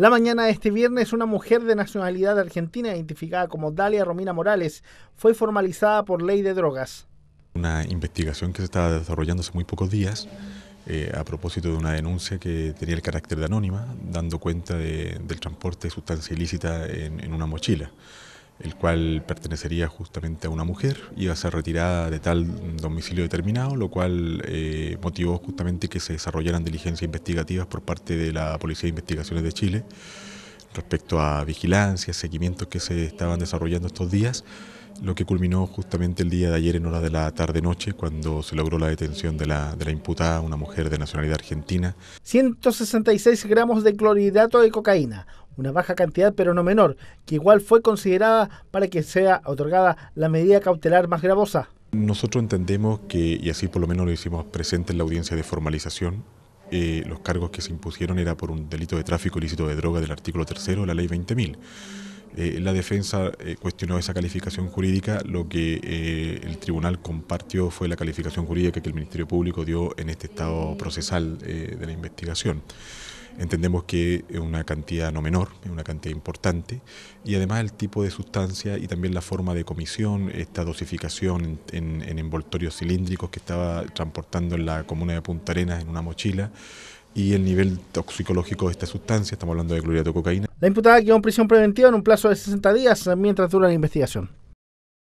La mañana de este viernes, una mujer de nacionalidad argentina, identificada como Dalia Romina Morales, fue formalizada por ley de drogas. Una investigación que se estaba desarrollando hace muy pocos días eh, a propósito de una denuncia que tenía el carácter de anónima, dando cuenta del transporte de sustancia ilícita en una mochila el cual pertenecería justamente a una mujer, iba a ser retirada de tal domicilio determinado, lo cual eh, motivó justamente que se desarrollaran diligencias investigativas por parte de la Policía de Investigaciones de Chile respecto a vigilancias, seguimientos que se estaban desarrollando estos días, lo que culminó justamente el día de ayer en hora de la tarde-noche, cuando se logró la detención de la, de la imputada, una mujer de nacionalidad argentina. 166 gramos de clorhidrato de cocaína, una baja cantidad pero no menor, que igual fue considerada para que sea otorgada la medida cautelar más gravosa. Nosotros entendemos que, y así por lo menos lo hicimos presente en la audiencia de formalización, eh, los cargos que se impusieron era por un delito de tráfico ilícito de droga del artículo tercero de la ley 20.000. Eh, la defensa eh, cuestionó esa calificación jurídica, lo que el tribunal compartió fue la calificación jurídica que el Ministerio Público dio en este estado procesal de la investigación. Entendemos que es una cantidad no menor, es una cantidad importante, y además el tipo de sustancia y también la forma de comisión, esta dosificación en, envoltorios cilíndricos que estaba transportando en la comuna de Punta Arenas en una mochila, y el nivel toxicológico de esta sustancia, estamos hablando de clorhidrato de cocaína. La imputada quedó en prisión preventiva en un plazo de 60 días mientras dura la investigación.